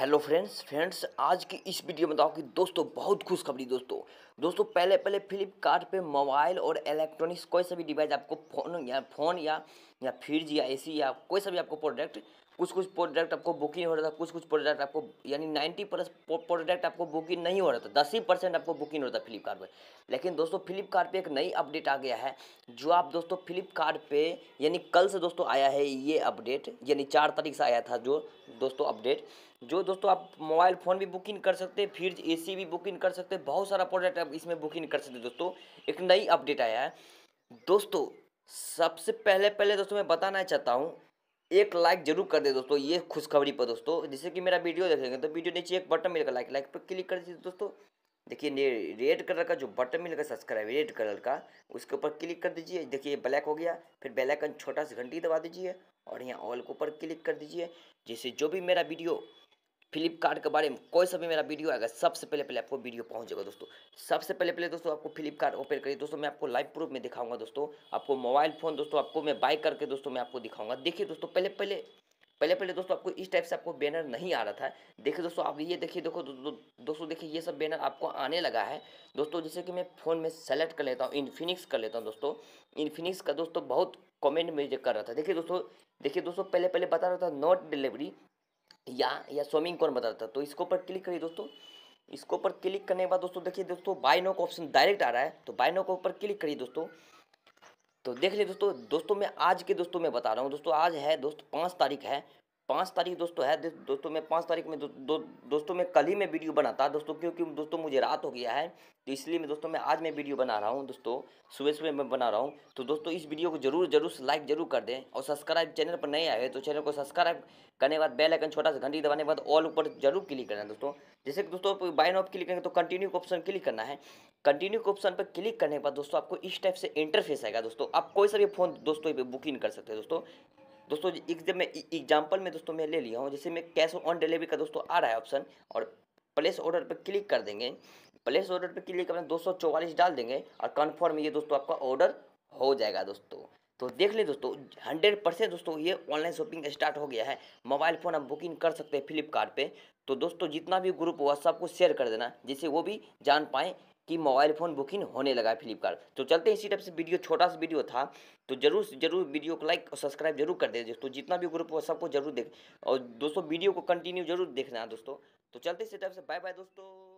hello friends friends आज की इस वीडियो में बताओ तो कि दोस्तों बहुत खुशखबरी दोस्तों दोस्तों पहले पहले फ्लिपकार्ट पे मोबाइल और इलेक्ट्रॉनिक्स कोई सा भी डिवाइस आपको फ़ोन या फ़ोन या या फ्रिज या एसी या कोई सा भी आपको प्रोडक्ट कुछ कुछ प्रोडक्ट आपको बुकिंग हो रहा था कुछ कुछ प्रोडक्ट आपको यानी नाइन्टी प्रोडक्ट आपको बुकिंग नहीं हो रहा था दस ही परसेंट आपको बुकिंग हो रहा था फ्लिपकार्ट पर लेकिन दोस्तों फ्लिपकार्ट एक नई अपडेट आ गया है जो आप दोस्तों फ्लिपकार्ट यानी कल से दोस्तों आया है ये अपडेट यानी चार तारीख से आया था जो दोस्तों अपडेट जो दोस्तों आप मोबाइल फ़ोन भी बुकिंग कर सकते हैं फ्रिज ए भी बुकिंग कर सकते हैं बहुत सारा प्रोडक्ट आप इसमें बुकिंग कर सकते दोस्तों एक नई अपडेट आया है दोस्तों सबसे पहले पहले दोस्तों मैं बताना चाहता हूँ एक लाइक जरूर कर दे दोस्तों ये खुशखबरी पर दोस्तों जैसे कि मेरा वीडियो देखेंगे तो वीडियो नीचे एक बटन मिलेगा लाइक लाइक पर क्लिक कर दीजिए दोस्तों देखिए रेड कलर का जो बटन मिलेगा सब्सक्राइब रेड कलर का उसके ऊपर क्लिक कर दीजिए देखिए ब्लैक हो गया फिर बेलाइकन छोटा सा घंटी दबा दीजिए और यहाँ ऑल के ऊपर क्लिक कर दीजिए जैसे जो भी मेरा वीडियो फ्लिपकार्ट के बारे में कोई सा भी मेरा वीडियो आएगा सबसे पहले पहले आपको वीडियो पहुंचेगा दोस्तों सबसे पहले पहले दोस्तों आपको फ्लिपकार्ट ओपन करिए दोस्तों मैं आपको लाइव प्रूफ में दिखाऊंगा दोस्तों आपको मोबाइल फ़ोन दोस्तों आपको मैं बाय करके दोस्तों मैं आपको दिखाऊंगा देखिए दोस्तों पहले पहले पहले पहले दोस्तों आपको इस टाइप से आपको बैनर नहीं आ रहा था देखिए दोस्तों आप ये देखिए देखो दोस्तों देखिए ये सब बैनर आपको आने लगा है दोस्तों जैसे कि मैं फ़ोन में सेलेक्ट कर लेता हूँ इनफिनिक्स कर लेता हूँ दोस्तों इनफिनिक्स का दोस्तों बहुत कमेंट मुझे कर रहा था देखिए दोस्तों देखिए दोस्तों पहले पहले बता रहा था नॉट डिलीवरी या या स्विमिंग कौन बताता तो इसके ऊपर क्लिक करिए दोस्तों इसके ऊपर क्लिक करने के बाद दोस्तों देखिए दोस्तों बाइनो का ऑप्शन डायरेक्ट आ रहा है तो नो के ऊपर क्लिक करिए दोस्तों तो देख लिए दोस्तों दोस्तों मैं आज के दोस्तों मैं बता रहा हूँ दोस्तों आज है दोस्तों पाँच तारीख है पाँच तारीख दोस्तों है दोस्तों मैं पाँच तारीख में दो, दो, दोस्तों मैं कल ही मैं वीडियो बनाता दोस्तों क्योंकि दोस्तों मुझे रात हो गया है तो इसलिए मैं दोस्तों मैं आज मैं वीडियो बना रहा हूँ दोस्तों सुबह सुबह मैं बना रहा हूँ तो दोस्तों इस वीडियो को जरूर जरूर लाइक जरूर कर दें और सब्सक्राइब चैनल पर नहीं आए तो चैनल को सब्सक्राइब करने के बाद बेल आइकन छोटा सा घंटी दबाने के बाद ऑल ऊपर जरूर क्लिक करना है दोस्तों जैसे कि दोस्तों बाइन ऑफ क्लिक करेंगे तो कंटिन्यू ऑप्शन क्लिक करना है कंटिन्यू ऑप्शन पर क्लिक करने के बाद दोस्तों आपको इस टाइप से इंटरफेस आएगा दोस्तों आप कोई सा भी फ़ोन दोस्तों बुकिंग कर सकते हैं दोस्तों दोस्तों जब मैं एग्जाम्पल में दोस्तों मैं ले लिया हूँ जैसे मैं कैश ऑन डिलीवरी का दोस्तों आ रहा है ऑप्शन और प्लेस ऑर्डर पर क्लिक कर देंगे प्लेस ऑर्डर पर क्लिक करना दो सौ डाल देंगे और कन्फर्म ये दोस्तों आपका ऑर्डर हो जाएगा दोस्तों तो देख ले दोस्तों हंड्रेड परसेंट दोस्तों ये ऑनलाइन शॉपिंग स्टार्ट हो गया है मोबाइल फ़ोन हम बुकिंग कर सकते हैं फ्लिपकार्ट पे तो दोस्तों जितना भी ग्रुप हुआ सबको शेयर कर देना जिससे वो भी जान पाएँ कि मोबाइल फ़ोन बुकिंग होने लगा है फ्लिपकार्ट तो चलते हैं इसी टाइप से वीडियो छोटा सा वीडियो था तो जरूर जरूर वीडियो को लाइक और सब्सक्राइब जरूर कर दे दोस्तों जितना भी ग्रुप हुआ सबको जरूर देख और दोस्तों वीडियो को कंटिन्यू जरूर देखना है दोस्तों तो चलते इसी टाइप से बाय बाय दोस्तों